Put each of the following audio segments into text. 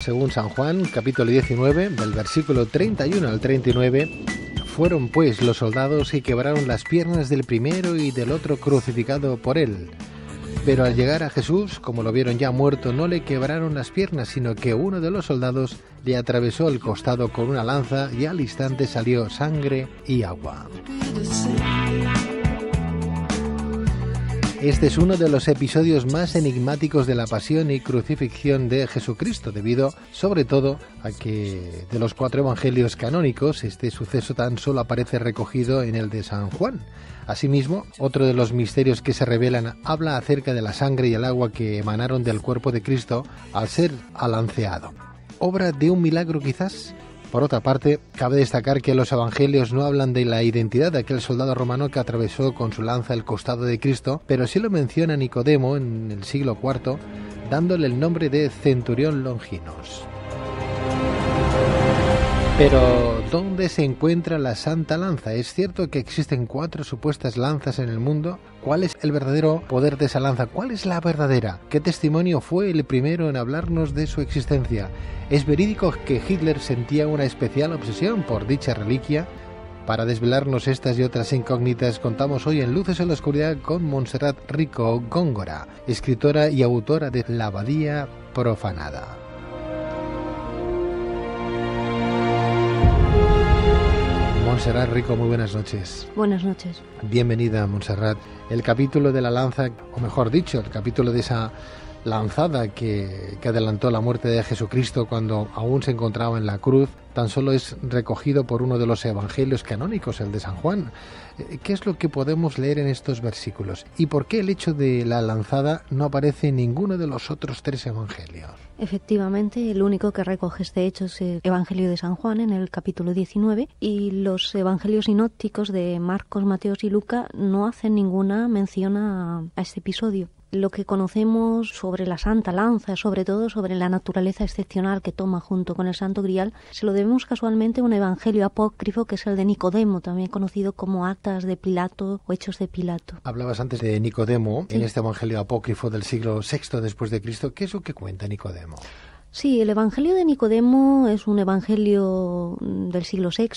Según San Juan, capítulo 19, del versículo 31 al 39, fueron pues los soldados y quebraron las piernas del primero y del otro crucificado por él. Pero al llegar a Jesús, como lo vieron ya muerto, no le quebraron las piernas, sino que uno de los soldados le atravesó el costado con una lanza y al instante salió sangre y agua. Este es uno de los episodios más enigmáticos de la pasión y crucifixión de Jesucristo, debido sobre todo a que de los cuatro evangelios canónicos este suceso tan solo aparece recogido en el de San Juan. Asimismo, otro de los misterios que se revelan habla acerca de la sangre y el agua que emanaron del cuerpo de Cristo al ser alanceado. ¿Obra de un milagro quizás? Por otra parte, cabe destacar que los evangelios no hablan de la identidad de aquel soldado romano que atravesó con su lanza el costado de Cristo, pero sí lo menciona Nicodemo en el siglo IV, dándole el nombre de centurión longinos. Pero, ¿dónde se encuentra la Santa Lanza? ¿Es cierto que existen cuatro supuestas lanzas en el mundo? ¿Cuál es el verdadero poder de esa lanza? ¿Cuál es la verdadera? ¿Qué testimonio fue el primero en hablarnos de su existencia? ¿Es verídico que Hitler sentía una especial obsesión por dicha reliquia? Para desvelarnos estas y otras incógnitas, contamos hoy en Luces en la Oscuridad con Montserrat Rico Góngora, escritora y autora de La Abadía Profanada. Montserrat Rico, muy buenas noches. Buenas noches. Bienvenida, Montserrat. El capítulo de la lanza, o mejor dicho, el capítulo de esa lanzada que, adelantó la muerte de Jesucristo cuando aún se encontraba en la cruz, tan solo es recogido por uno de los evangelios canónicos, el de San Juan. Eh, ¿Qué es lo que podemos leer en estos versículos? ¿Y por qué el hecho de la lanzada no aparece en ninguno de los otros tres evangelios? Efectivamente, el único que recoge este hecho es el Evangelio de San Juan en el capítulo 19 y los evangelios sinópticos de Marcos, Mateos y Luca no hacen ninguna mención a este episodio lo que conocemos sobre la Santa Lanza, sobre todo sobre la naturaleza excepcional que toma junto con el Santo Grial, se lo debemos casualmente a un evangelio apócrifo que es el de Nicodemo, también conocido como Actas de Pilato o Hechos de Pilato. Hablabas antes de Nicodemo, en este evangelio apócrifo del siglo VI después de Cristo, ¿qué es lo que cuenta Nicodemo? Sí, el Evangelio de Nicodemo es un Evangelio del siglo VI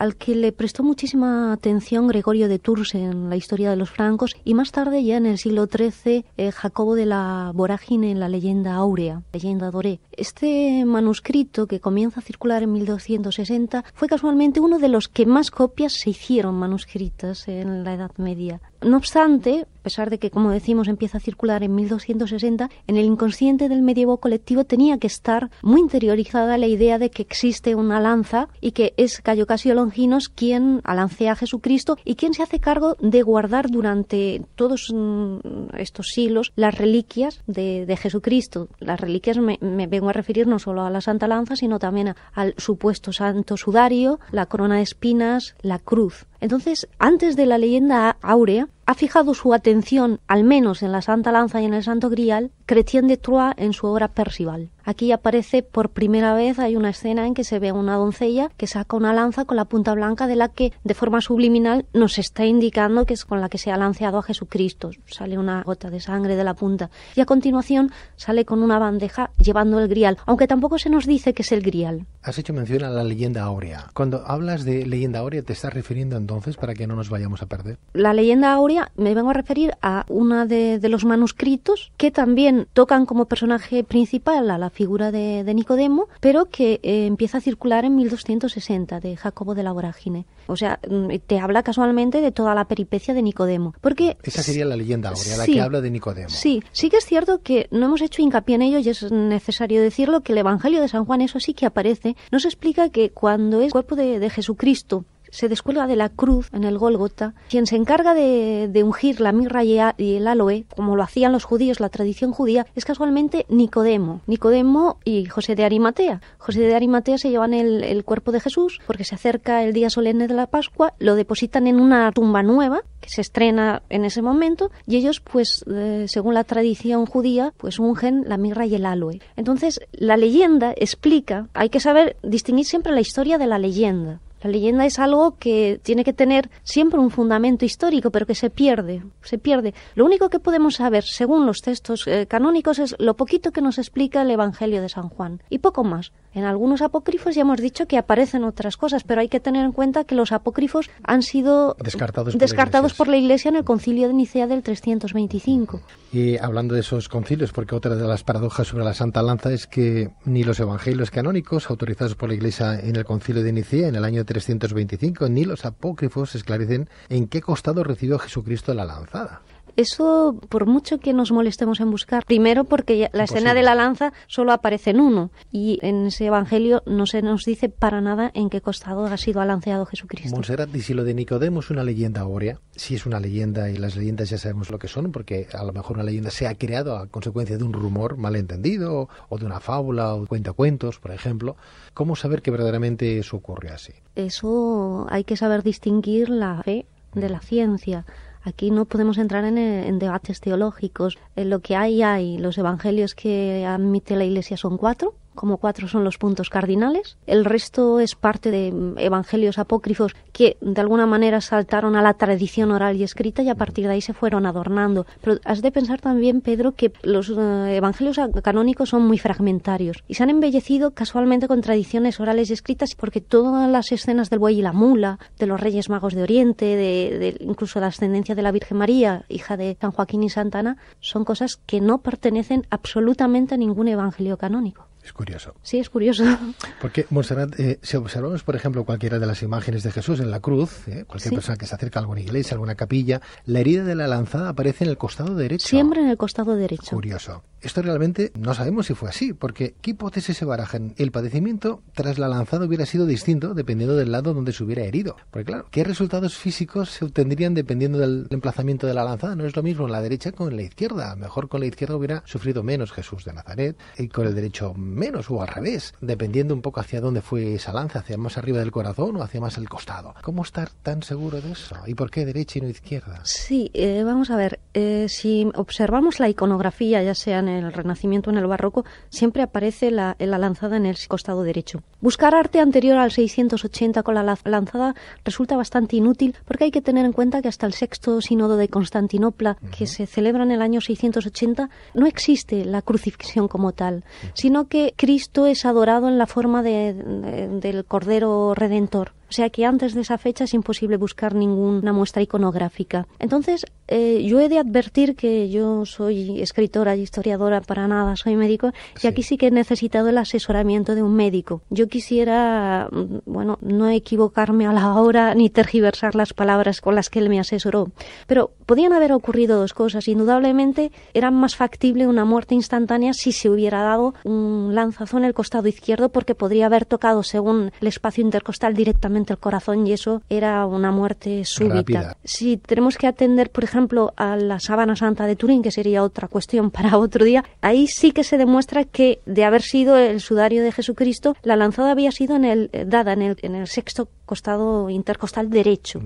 al que le prestó muchísima atención Gregorio de Tours en la historia de los francos y más tarde, ya en el siglo XIII, eh, Jacobo de la Vorágine en la leyenda áurea, leyenda doré. Este manuscrito, que comienza a circular en 1260, fue casualmente uno de los que más copias se hicieron manuscritas en la Edad Media. No obstante, a pesar de que, como decimos, empieza a circular en 1260, en el inconsciente del medievo colectivo tenía que estar muy interiorizada la idea de que existe una lanza y que es Cayo Casio Longinos quien alancea a Jesucristo y quien se hace cargo de guardar durante todos mm, estos siglos las reliquias de, Jesucristo. Las reliquias me, vengo a referir no solo a la Santa Lanza, sino también al supuesto Santo Sudario, la corona de espinas, la cruz. Entonces, antes de la leyenda áurea, ha fijado su atención, al menos en la Santa Lanza y en el Santo Grial, Chrétien de Troyes en su obra Percival. Aquí aparece por primera vez, hay una escena en que se ve una doncella que saca una lanza con la punta blanca de la que, de forma subliminal, nos está indicando que es con la que se ha lanceado a Jesucristo. Sale una gota de sangre de la punta. Y a continuación sale con una bandeja llevando el grial, aunque tampoco se nos dice que es el grial. Has hecho mención a la leyenda áurea. Cuando hablas de leyenda áurea, ¿te estás refiriendo entonces para que no nos vayamos a perder? La leyenda áurea me vengo a referir a uno de, los manuscritos que también tocan como personaje principal a la figura de, Nicodemo, pero que eh, empieza a circular en 1260 de Jacobo de la Vorágine. O sea, mm, te habla casualmente de toda la peripecia de Nicodemo. Porque Esa sería la leyenda la que habla de Nicodemo. Sí, sí que es cierto que no hemos hecho hincapié en ello y es necesario decirlo que el Evangelio de San Juan, eso sí que aparece, nos explica que cuando es cuerpo de Jesucristo se descuelga de la cruz en el Gólgota, quien se encarga de, ungir la mirra y, el aloe, como lo hacían los judíos, la tradición judía, es casualmente Nicodemo. Nicodemo y José de Arimatea. José de Arimatea se llevan el, cuerpo de Jesús porque se acerca el día solemne de la Pascua, lo depositan en una tumba nueva que se estrena en ese momento y ellos, pues, eh, según la tradición judía, pues ungen la mirra y el aloe. Entonces, la leyenda explica, hay que saber distinguir siempre la historia de la leyenda. La leyenda es algo que tiene que tener siempre un fundamento histórico, pero que se pierde, se pierde. Lo único que podemos saber, según los textos eh, canónicos, es lo poquito que nos explica el Evangelio de San Juan y poco más. En algunos apócrifos ya hemos dicho que aparecen otras cosas, pero hay que tener en cuenta que los apócrifos han sido descartados, por, la Iglesia en el Concilio de Nicea del 325. Y hablando de esos concilios, porque otra de las paradojas sobre la Santa Lanza es que ni los evangelios canónicos autorizados por la Iglesia en el Concilio de Nicea en el año 325 ni los apócrifos esclarecen en qué costado recibió Jesucristo la lanzada. Eso, por mucho que nos molestemos en buscar, primero porque la escena de la lanza solo aparece en uno y en ese evangelio no se nos dice para nada en qué costado ha sido alanceado Jesucristo. Monserrat, y si lo de Nicodemo es una leyenda órea, si es una leyenda y las leyendas ya sabemos lo que son, porque a lo mejor una leyenda se ha creado a consecuencia de un rumor malentendido o de una fábula o de cuentacuentos, por ejemplo, ¿cómo saber que verdaderamente eso ocurre así? Eso hay que saber distinguir la fe de la ciencia. Aquí no podemos entrar en, eh, debates teológicos. Eh, lo que hay, hay. Los evangelios que admite la Iglesia son cuatro como cuatro son los puntos cardinales. El resto es parte de mm, evangelios apócrifos que de alguna manera saltaron a la tradición oral y escrita y a partir de ahí se fueron adornando. Pero has de pensar también, Pedro, que los eh, evangelios canónicos son muy fragmentarios y se han embellecido casualmente con tradiciones orales y escritas porque todas las escenas del buey y la mula, de los reyes magos de Oriente, de, de incluso la ascendencia de la Virgen María, hija de San Joaquín y Santana, son cosas que no pertenecen absolutamente a ningún evangelio canónico curioso. Sí, es curioso. Porque, Monserrat, eh, si observamos, por ejemplo, cualquiera de las imágenes de Jesús en la cruz, eh, cualquier persona que se acerca a alguna iglesia, alguna capilla, la herida de la lanzada aparece en el costado derecho. Siempre en el costado derecho. Curioso. Esto realmente no sabemos si fue así, porque ¿qué hipótesis se barajan? El padecimiento tras la lanzada hubiera sido distinto dependiendo del lado donde se hubiera herido. Porque claro, ¿qué resultados físicos se obtendrían dependiendo del emplazamiento de la lanzada? No es lo mismo en la derecha con la izquierda. mejor con la izquierda hubiera sufrido menos Jesús de Nazaret y eh, con el derecho menos o al revés, dependiendo un poco hacia dónde fue esa lanza, hacia más arriba del corazón o hacia más el costado. ¿Cómo estar tan seguro de eso? ¿Y por qué derecha y no izquierda? Sí, eh, vamos a ver, eh, si observamos la iconografía, ya sea en el Renacimiento o en el Barroco, siempre aparece la, lanzada en el costado derecho. Buscar arte anterior al 680 con la lanzada resulta bastante inútil porque hay que tener en cuenta que hasta el sexto sínodo de Constantinopla, que se celebra en el año 680, no existe la crucifixión como tal, sino que Cristo es adorado en la forma de, del Cordero Redentor. O sea que antes de esa fecha es imposible buscar ninguna muestra iconográfica. Entonces, eh, yo he de advertir que yo soy escritora y historiadora para nada, soy médico, y aquí sí que he necesitado el asesoramiento de un médico. Yo quisiera, mm, bueno, no equivocarme a la hora ni tergiversar las palabras con las que él me asesoró. Pero podían haber ocurrido dos cosas. Indudablemente era más factible una muerte instantánea si se hubiera dado un lanzazo en el costado izquierdo porque podría haber tocado según el espacio intercostal directamente el corazón y eso era una muerte súbita. Si tenemos que atender, por ejemplo, a la sábana santa de Turín, que sería otra cuestión para otro día, ahí sí que se demuestra que de haber sido el sudario de Jesucristo, la lanzada había sido en el, eh, dada en el, en el sexto costado intercostal derecho.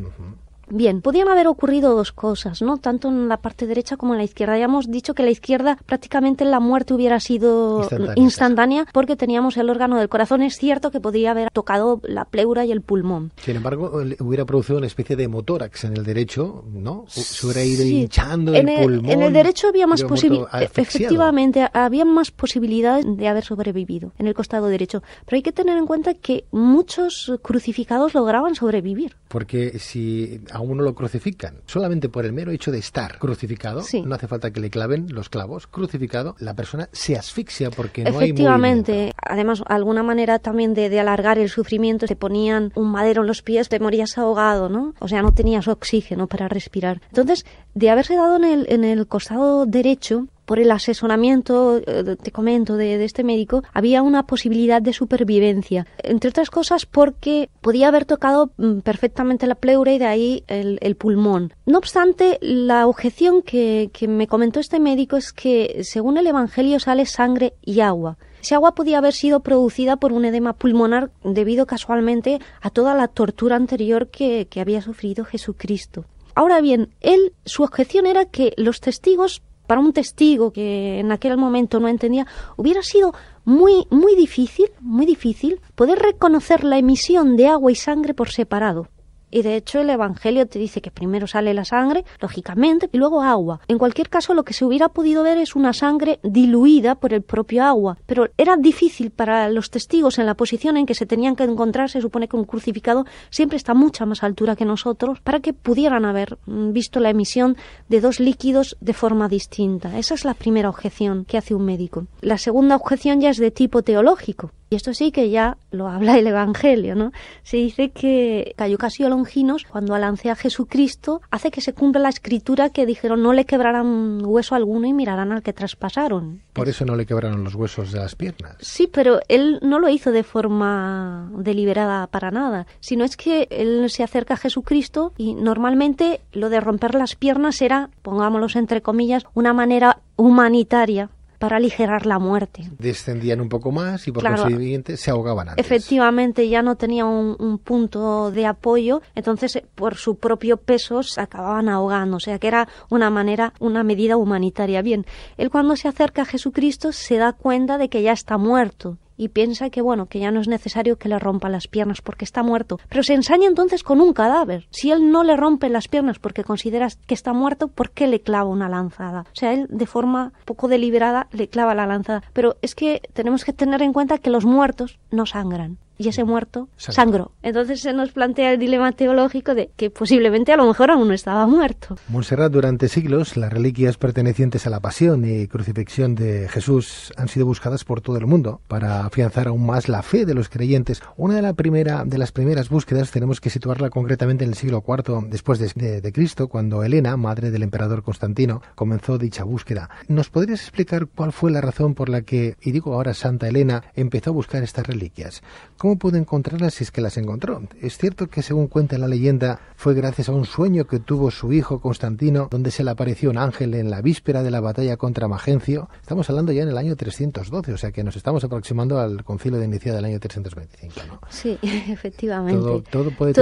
Bien, podían haber ocurrido dos cosas, ¿no? Tanto en la parte derecha como en la izquierda. Ya hemos dicho que la izquierda prácticamente la muerte hubiera sido instantánea, porque teníamos el órgano del corazón. Es cierto que podría haber tocado la pleura y el pulmón. Sin embargo, hubiera producido una especie de motórax en el derecho, ¿no? Se hubiera ido hinchando en el, pulmón. En el derecho había más posibilidades. Efectivamente, había más posibilidades de haber sobrevivido en el costado derecho. Pero hay que tener en cuenta que muchos crucificados lograban sobrevivir. Porque si a uno lo crucifican. Solamente por el mero hecho de estar crucificado, no hace falta que le claven los clavos. Crucificado, la persona se asfixia porque no hay Efectivamente. Además, alguna manera también de, alargar el sufrimiento, te ponían un madero en los pies, te morías ahogado, ¿no? O sea, no tenías oxígeno para respirar. Entonces, de haberse dado en el, en el costado derecho, por el asesoramiento, eh, te comento, de, este médico, había una posibilidad de supervivencia. Entre otras cosas porque podía haber tocado mm, perfectamente la pleura y de ahí el, pulmón. No obstante, la objeción que, me comentó este médico es que, según el Evangelio, sale sangre y agua. Ese agua podía haber sido producida por un edema pulmonar debido casualmente a toda la tortura anterior que, que había sufrido Jesucristo. Ahora bien, él, su objeción era que los testigos para un testigo que en aquel momento no entendía, hubiera sido muy, muy difícil, muy difícil poder reconocer la emisión de agua y sangre por separado. Y de hecho el Evangelio te dice que primero sale la sangre, lógicamente, y luego agua. En cualquier caso, lo que se hubiera podido ver es una sangre diluida por el propio agua. Pero era difícil para los testigos en la posición en que se tenían que encontrar. Se supone que un crucificado siempre está a mucha más altura que nosotros para que pudieran haber mm, visto la emisión de dos líquidos de forma distinta. Esa es la primera objeción que hace un médico. La segunda objeción ya es de tipo teológico. Y esto sí que ya lo habla el Evangelio, ¿no? Se dice que cayó casi Longinos cuando alance a Jesucristo, hace que se cumpla la escritura que dijeron no le quebrarán hueso alguno y mirarán al que traspasaron. Por eso no le quebraron los huesos de las piernas. Sí, pero él no lo hizo de forma deliberada para nada, sino es que él se acerca a Jesucristo y normalmente lo de romper las piernas era, pongámoslo entre comillas, una manera humanitaria para aligerar la muerte. Descendían un poco más y por consiguiente se ahogaban antes. Efectivamente, ya no tenía un, un, punto de apoyo, entonces eh, por su propio peso se acababan ahogando, o sea que era una manera, una medida humanitaria. Bien, él cuando se acerca a Jesucristo se da cuenta de que ya está muerto y piensa que bueno, que ya no es necesario que le rompa las piernas porque está muerto. Pero se ensaña entonces con un cadáver. Si él no le rompe las piernas porque considera que está muerto, ¿por qué le clava una lanzada? O sea, él de forma poco deliberada le clava la lanzada. Pero es que tenemos que tener en cuenta que los muertos no sangran y ese muerto sangró. Entonces se nos plantea el dilema teológico de que posiblemente a lo mejor aún no estaba muerto. Montserrat, durante siglos, las reliquias pertenecientes a la pasión y crucifixión de Jesús han sido buscadas por todo el mundo para afianzar aún más la fe de los creyentes. Una de, la primera, de las primeras búsquedas tenemos que situarla concretamente en el siglo IV después de, Cristo, cuando Elena madre del emperador Constantino, comenzó dicha búsqueda. ¿Nos podrías explicar cuál fue la razón por la que, y digo ahora Santa Elena empezó a buscar estas reliquias? ¿Cómo pudo encontrarlas si es que las encontró? Es cierto que, según cuenta la leyenda, fue gracias a un sueño que tuvo su hijo Constantino, donde se le apareció un ángel en la víspera de la batalla contra Magencio. Estamos hablando ya en el año 312, o sea que nos estamos aproximando al concilio de Nicea del año 325, Sí, efectivamente. Todo, todo puede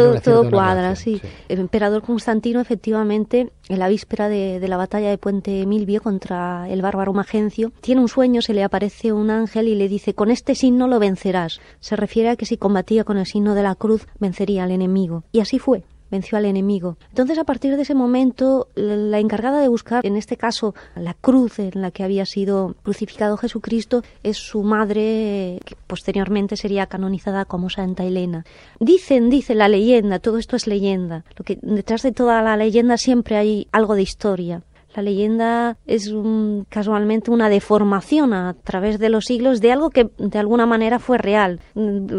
cuadra, sí. El emperador Constantino, efectivamente, en la víspera de, de la batalla de Puente Milvio contra el bárbaro Magencio, tiene un sueño, se le aparece un ángel y le dice, con este signo lo vencerás. Se refiere a que si combatía con el signo de la cruz vencería al enemigo. Y así fue venció al enemigo. Entonces, a partir de ese momento, la encargada de buscar, en este caso, la cruz en la que había sido crucificado Jesucristo, es su madre, que posteriormente sería canonizada como Santa Elena. Dicen, dice la leyenda, todo esto es leyenda. Lo que detrás de toda la leyenda siempre hay algo de historia. La leyenda es casualmente una deformación a través de los siglos de algo que de alguna manera fue real.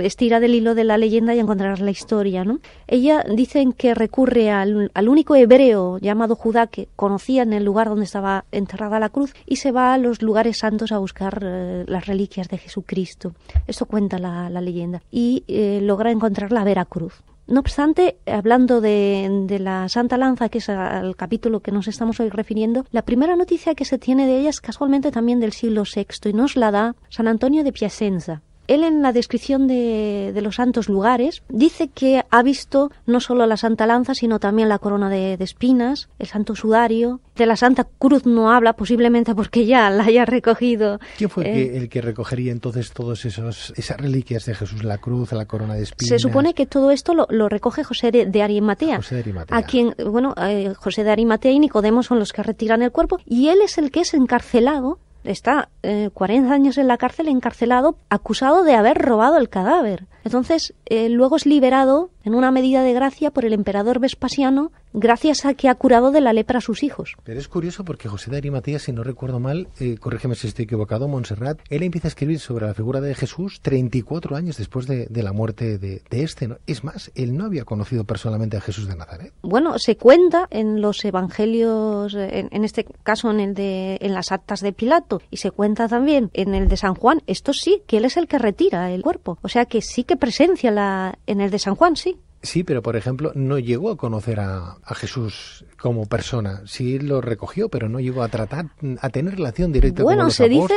Estira del hilo de la leyenda y encontrarás la historia. ¿no? Ella dicen que recurre al, único hebreo llamado Judá que conocía en el lugar donde estaba enterrada la cruz y se va a los lugares santos a buscar eh, las reliquias de Jesucristo. Eso cuenta la, leyenda. Y eh, logra encontrar la vera cruz. No obstante, hablando de, la Santa Lanza, que es el capítulo que nos estamos hoy refiriendo, la primera noticia que se tiene de ella es casualmente también del siglo VI y nos la da San Antonio de Piacenza, él en la descripción de, los santos lugares dice que ha visto no solo la Santa Lanza, sino también la corona de, espinas, el Santo Sudario. De la Santa Cruz no habla, posiblemente porque ya la haya recogido. ¿Quién fue el que eh, recogería entonces todas esas reliquias de Jesús, la cruz, la corona de espinas? Se supone que todo esto lo, recoge José de, Arimatea. José de Arimatea. A quien, bueno, eh, José de Arimatea y Nicodemo son los que retiran el cuerpo y él es el que es encarcelado está 40 eh, años en la cárcel encarcelado, acusado de haber robado el cadáver. Entonces, eh, luego es liberado en una medida de gracia por el emperador Vespasiano, gracias a que ha curado de la lepra a sus hijos. Pero es curioso porque José de Matías, si no recuerdo mal, eh, corrígeme si estoy equivocado, Montserrat, él empieza a escribir sobre la figura de Jesús 34 años después de, la muerte de, este. ¿no? Es más, él no había conocido personalmente a Jesús de Nazaret. Bueno, se cuenta en los evangelios, eh, en, este caso en, el de, en las actas de Pilato, y se cuenta también en el de San Juan, esto sí, que él es el que retira el cuerpo. O sea que sí que presencia la, en el de San Juan, sí. Sí, pero por ejemplo, no llegó a conocer a, a, Jesús como persona. Sí lo recogió, pero no llegó a tratar, a tener relación directa con los se Dice,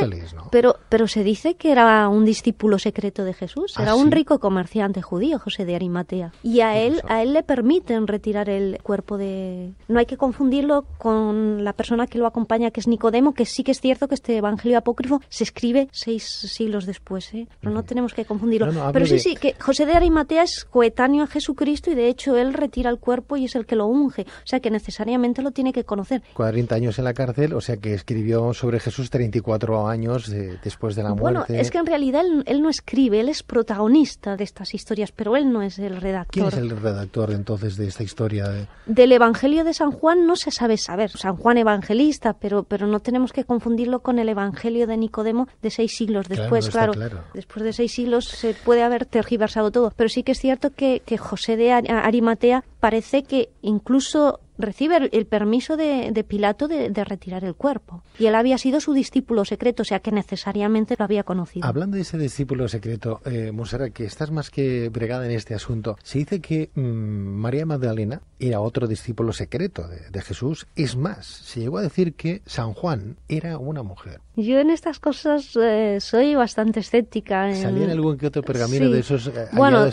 pero, pero se dice que era un discípulo secreto de Jesús. Ah, era un rico comerciante judío, José de Arimatea. Y a él, a él le permiten retirar el cuerpo de. No hay que confundirlo con la persona que lo acompaña, que es Nicodemo, que sí que es cierto que este evangelio apócrifo se escribe seis siglos después. ¿eh? Pero no tenemos que confundirlo. pero sí, sí, que José de Arimatea es coetáneo a Jesús Cristo y de hecho él retira el cuerpo y es el que lo unge. O sea que necesariamente lo tiene que conocer. 40 años en la cárcel, o sea que escribió sobre Jesús 34 años después de la muerte. Bueno, es que en realidad él, no escribe, él es protagonista de estas historias, pero él no es el redactor. ¿Quién es el redactor entonces de esta historia? Del Evangelio de San Juan no se sabe saber. San Juan evangelista, pero, pero no tenemos que confundirlo con el Evangelio de Nicodemo de seis siglos después, claro. Después de seis siglos se puede haber tergiversado todo, pero sí que es cierto que, que José de Arimatea, parece que incluso recibe el, permiso de, Pilato de, retirar el cuerpo. Y él había sido su discípulo secreto, o sea que necesariamente lo había conocido. Hablando de ese discípulo secreto, eh, que estás más que bregada en este asunto, se dice que mm, María Magdalena era otro discípulo secreto de Jesús. Es más, se llegó a decir que San Juan era una mujer. Yo en estas cosas eh, soy bastante escéptica. En... algún que otro pergamino de esos eh, bueno,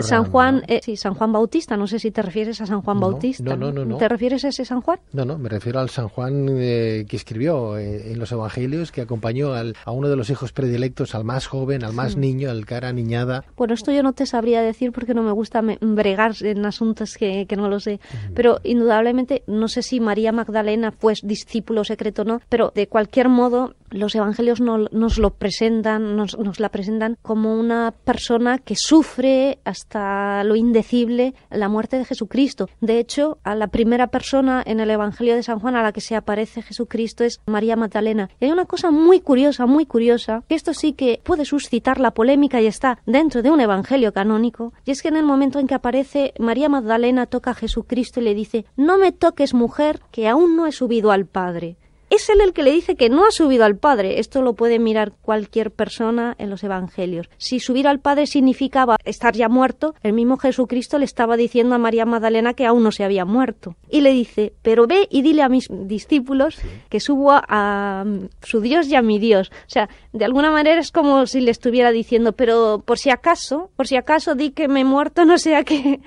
San Juan, eh, San Juan Bautista, no sé si te refieres a San Juan Bautista. No, no, no, ¿Te refieres a ese San Juan? No, no, me refiero al San Juan que escribió en los evangelios, que acompañó a uno de los hijos predilectos, al más joven, al más niño, al cara niñada. Bueno, esto yo no te sabría decir porque no me gusta me, bregar en asuntos que, no lo sé. Pero indudablemente, no sé si María Magdalena fue discípulo secreto o no, pero de cualquier modo los evangelios nos lo presentan, nos, nos, la presentan como una persona que sufre hasta lo indecible la muerte de Jesucristo. De hecho, a la primera persona en el evangelio de San Juan a la que se aparece Jesucristo es María Magdalena. Y hay una cosa muy curiosa, muy curiosa, que esto sí que puede suscitar la polémica y está dentro de un evangelio canónico, y es que en el momento en que aparece María Magdalena toca a Jesucristo y le dice, no me toques mujer, que aún no he subido al Padre es él el que le dice que no ha subido al Padre. Esto lo puede mirar cualquier persona en los Evangelios. Si subir al Padre significaba estar ya muerto, el mismo Jesucristo le estaba diciendo a María Magdalena que aún no se había muerto. Y le dice, pero ve y dile a mis discípulos que subo a, su Dios y a mi Dios. O sea, de alguna manera es como si le estuviera diciendo, pero por si acaso, por si acaso di que me he muerto, no sea que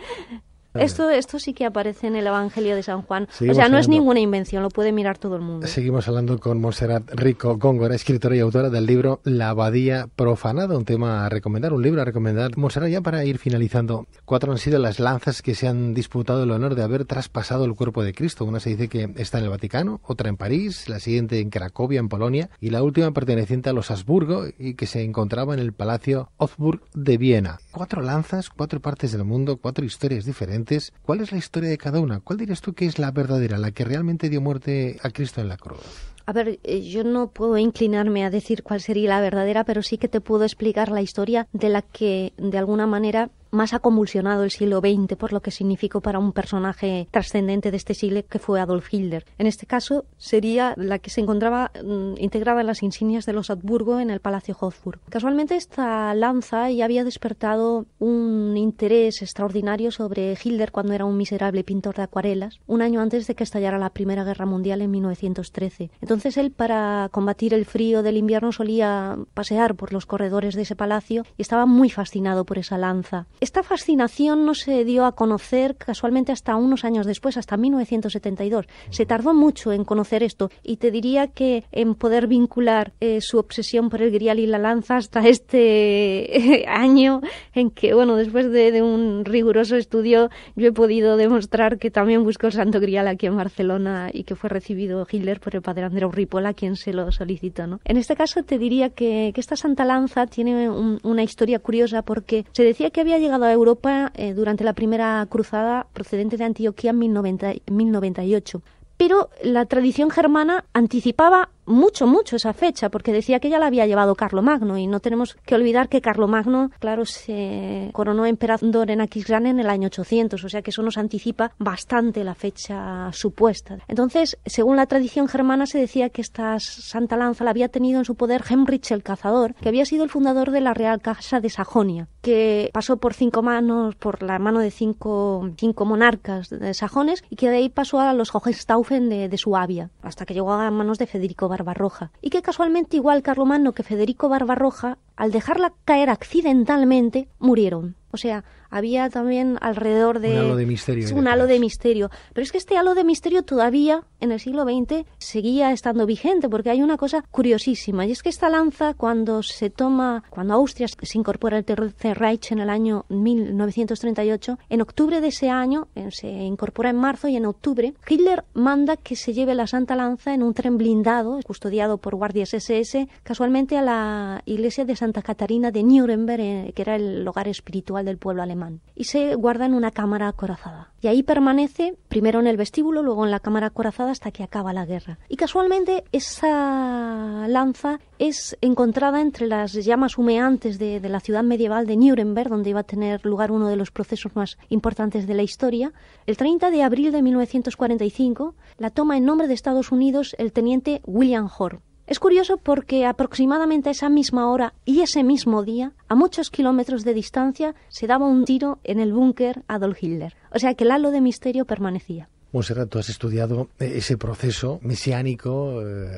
esto, esto sí que aparece en el Evangelio de San Juan. o sea, no es ninguna invención, lo puede mirar todo el mundo. Seguimos hablando con Monserrat Rico Góngora, escritora y autora del libro La Abadía Profanada, un tema a recomendar, un libro a recomendar. Monserrat, ya para ir finalizando, cuatro han sido las lanzas que se han disputado el honor de haber traspasado el cuerpo de Cristo. Una se dice que está en el Vaticano, otra en París, la siguiente en Cracovia, en Polonia, y la última perteneciente a los Habsburgo y que se encontraba en el Palacio Hofburg de Viena. Cuatro lanzas, cuatro partes del mundo, cuatro historias diferentes ¿Cuál es la historia de cada una? ¿Cuál dirías tú que es la verdadera, la que realmente dio muerte a Cristo en la cruz? A ver, eh, yo no puedo inclinarme a decir cuál sería la verdadera, pero sí que te puedo explicar la historia de la que de alguna manera más ha convulsionado el siglo XX por lo que significó para un personaje trascendente de este siglo que fue Adolf Hitler. En este caso sería la que se encontraba mm, integrada en las insignias de los Habsburgo en el Palacio Hofburg. Casualmente esta lanza ya había despertado un interés extraordinario sobre Hitler cuando era un miserable pintor de acuarelas, un año antes de que estallara la Primera Guerra Mundial en 1913. Entonces él para combatir el frío del invierno solía pasear por los corredores de ese palacio y estaba muy fascinado por esa lanza. Esta fascinación no se dio a conocer casualmente hasta unos años después, hasta 1972. Se tardó mucho en conocer esto y te diría que en poder vincular eh, su obsesión por el grial y la lanza hasta este eh, año en que, bueno, después de, un riguroso estudio yo he podido demostrar que también buscó el santo grial aquí en Barcelona y que fue recibido Hitler por el padre ripolla, Ripola, quien se lo solicitó. ¿no? En este caso te diría que, esta santa lanza tiene una historia curiosa porque se decía que había llegado llegado a Europa eh, durante la primera cruzada procedente de Antioquía en 1090, 1098. Pero la tradición germana anticipaba mucho, mucho esa fecha, porque decía que ya la había llevado Magno, y no tenemos que olvidar que Magno, claro, se coronó emperador en Aquisgrán en el año 800, o sea que eso nos anticipa bastante la fecha supuesta. Entonces, según la tradición germana, se decía que esta Santa Lanza la había tenido en su poder Hemrich el Cazador, que había sido el fundador de la Real Casa de Sajonia, que pasó por cinco manos, por la mano de cinco, monarcas de sajones y que de ahí pasó a los Hohenstaufen de, de Suabia, hasta que llegó a manos de Federico Barbarroja, y que casualmente igual carlomano que Federico Barbarroja, al dejarla caer accidentalmente, murieron. O sea, había también alrededor de... Un halo de misterio. un halo de misterio. Pero es que este halo de misterio todavía en el siglo XX seguía estando vigente porque hay una cosa curiosísima y es que esta lanza cuando se toma, cuando Austria se incorpora al Tercer Reich en el año 1938, en octubre de ese año, eh, se incorpora en marzo y en octubre, Hitler manda que se lleve la Santa Lanza en un tren blindado, custodiado por guardias SS, casualmente a la iglesia de Santa Catarina de Nuremberg, eh, que era el hogar espiritual del pueblo alemán y se guarda en una cámara acorazada. Y ahí permanece primero en el vestíbulo, luego en la cámara acorazada hasta que acaba la guerra. Y casualmente esa lanza es encontrada entre las llamas humeantes de, la ciudad medieval de Nuremberg, donde iba a tener lugar uno de los procesos más importantes de la historia. El 30 de abril de 1945 la toma en nombre de Estados Unidos el teniente William Hoare es curioso porque aproximadamente a esa misma hora y ese mismo día, a muchos kilómetros de distancia, se daba un tiro en el búnker Adolf Hitler. O sea que el halo de misterio permanecía. Monserrat, tú has estudiado eh, ese proceso mesiánico. Eh,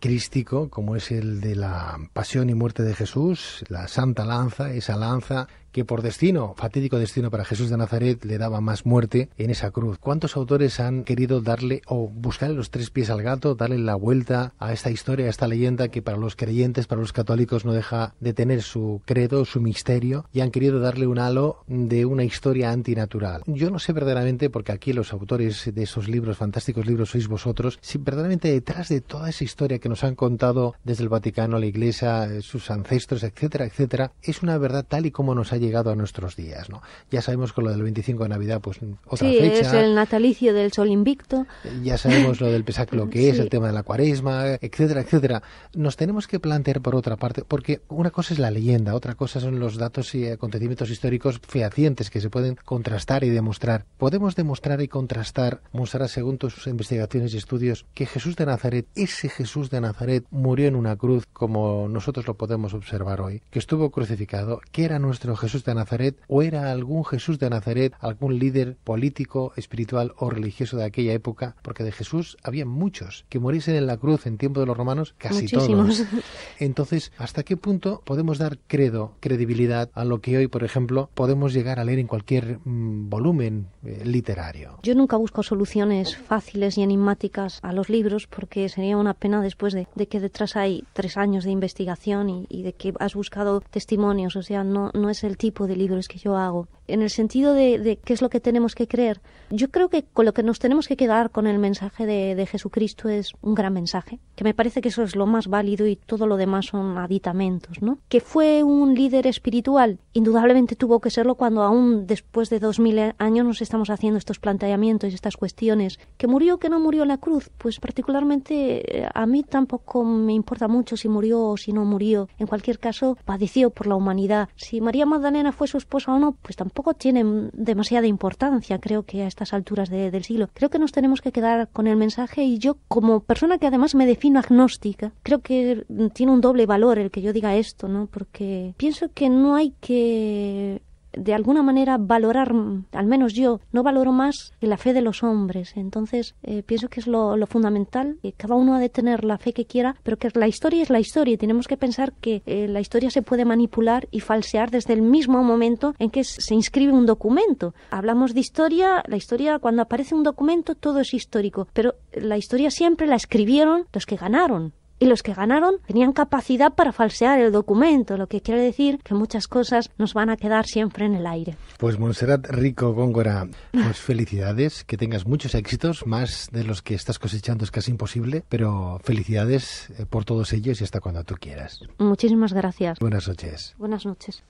crístico como es el de la pasión y muerte de Jesús, la santa lanza, esa lanza que por destino, fatídico destino para Jesús de Nazaret, le daba más muerte en esa cruz. ¿Cuántos autores han querido darle o buscarle los tres pies al gato, darle la vuelta a esta historia, a esta leyenda que para los creyentes, para los católicos no deja de tener su credo, su misterio, y han querido darle un halo de una historia antinatural? Yo no sé verdaderamente, porque aquí los autores de esos libros, fantásticos libros, sois vosotros, si verdaderamente detrás de toda esa historia que nos han contado desde el Vaticano, la Iglesia, sus ancestros, etcétera, etcétera, es una verdad tal y como nos ha llegado a nuestros días. ¿no? Ya sabemos con lo del 25 de Navidad, pues otra sí, fecha. es el natalicio del sol invicto. Ya sabemos lo del pesáculo lo que es, el tema de la cuaresma, etcétera, etcétera. Nos tenemos que plantear por otra parte, porque una cosa es la leyenda, otra cosa son los datos y acontecimientos históricos fehacientes que se pueden contrastar y demostrar. ¿Podemos demostrar y contrastar, Monserrat, según tus investigaciones y estudios, que Jesús de Nazaret, ese Jesús de Nazaret, murió en una cruz como nosotros lo podemos observar hoy, que estuvo crucificado, que era nuestro Jesús de Nazaret o era algún Jesús de Nazaret, algún líder político, espiritual o religioso de aquella época, porque de Jesús había muchos que muriesen en la cruz en tiempo de los romanos, casi todos. Entonces, ¿hasta qué punto podemos dar credo, credibilidad a lo que hoy, por ejemplo, podemos llegar a leer en cualquier mm, volumen eh, literario? Yo nunca busco soluciones fáciles y enigmáticas a los libros porque sería una pena después de, que detrás hay tres años de investigación y, de que has buscado testimonios, o sea, no, no es el tipo de libros que yo hago en el sentido de, qué es lo que tenemos que creer. Yo creo que con lo que nos tenemos que quedar con el mensaje de, de, Jesucristo es un gran mensaje, que me parece que eso es lo más válido y todo lo demás son aditamentos, ¿no? Que fue un líder espiritual, indudablemente tuvo que serlo cuando aún después de dos mil años nos estamos haciendo estos planteamientos y estas cuestiones. ¿Que murió o que no murió en la cruz? Pues particularmente eh, a mí tampoco me importa mucho si murió o si no murió. En cualquier caso, padeció por la humanidad. Si María Magdalena fue su esposa o no, pues tampoco poco tiene demasiada importancia, creo que a estas alturas del siglo. Creo que nos tenemos que quedar con el mensaje y yo, como persona que además me defino agnóstica, creo que tiene un doble valor el que yo diga esto, ¿no? Porque pienso que no hay que de alguna manera valorar, al menos yo, no valoro más que la fe de los hombres. Entonces, eh, pienso que es lo, fundamental, que cada uno ha de tener la fe que quiera, pero que la historia es la historia y tenemos que pensar que eh, la historia se puede manipular y falsear desde el mismo momento en que se inscribe un documento. Hablamos de historia, la historia, cuando aparece un documento, todo es histórico, pero la historia siempre la escribieron los que ganaron y los que ganaron tenían capacidad para falsear el documento, lo que quiere decir que muchas cosas nos van a quedar siempre en el aire. Pues Monserrat Rico Góngora, pues felicidades, que tengas muchos éxitos, más de los que estás cosechando es casi imposible, pero felicidades eh, por todos ellos y hasta cuando tú quieras. Muchísimas gracias. Buenas noches. Buenas noches.